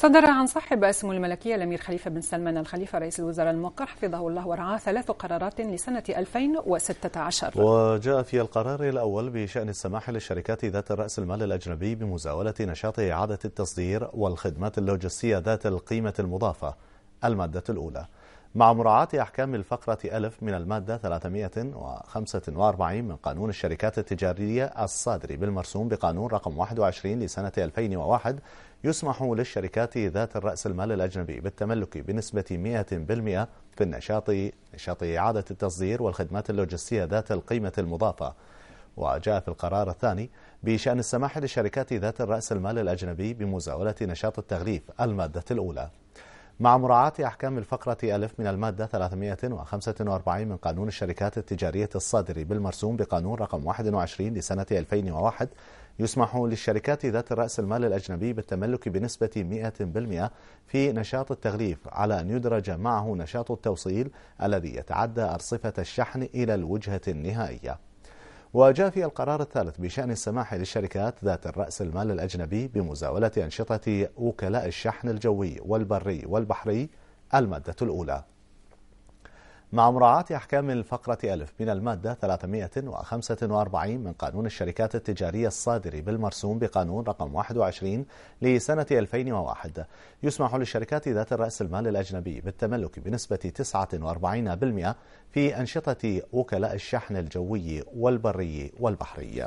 صدر عن صاحب اسم الملكية الأمير خليفة بن سلمان الخليفة رئيس الوزراء الموقر حفظه الله ورعاه ثلاث قرارات لسنة 2016 وجاء في القرار الأول بشأن السماح للشركات ذات رأس المال الأجنبي بمزاولة نشاط إعادة التصدير والخدمات اللوجستية ذات القيمة المضافة المادة الأولى مع مراعاة أحكام الفقرة ألف من المادة 345 من قانون الشركات التجارية الصادر بالمرسوم بقانون رقم 21 لسنة 2001 يسمح للشركات ذات الرأس المال الأجنبي بالتملك بنسبة 100% في النشاط نشاط إعادة التصدير والخدمات اللوجستية ذات القيمة المضافة وجاء في القرار الثاني بشأن السماح للشركات ذات الرأس المال الأجنبي بمزاولة نشاط التغليف المادة الأولى مع مراعاة أحكام الفقرة ألف من المادة 345 من قانون الشركات التجارية الصادر بالمرسوم بقانون رقم 21 لسنة 2001 يسمح للشركات ذات رأس المال الأجنبي بالتملك بنسبة 100% في نشاط التغليف على أن يدرج معه نشاط التوصيل الذي يتعدى أرصفة الشحن إلى الوجهة النهائية وجاء في القرار الثالث بشأن السماح للشركات ذات الرأس المال الأجنبي بمزاولة أنشطة وكلاء الشحن الجوي والبري والبحري المادة الأولى مع مراعاة أحكام الفقرة ألف من المادة 345 من قانون الشركات التجارية الصادر بالمرسوم بقانون رقم 21 لسنة 2001 يسمح للشركات ذات الرأس المال الأجنبي بالتملك بنسبة 49% في أنشطة وكلاء الشحن الجوي والبري والبحري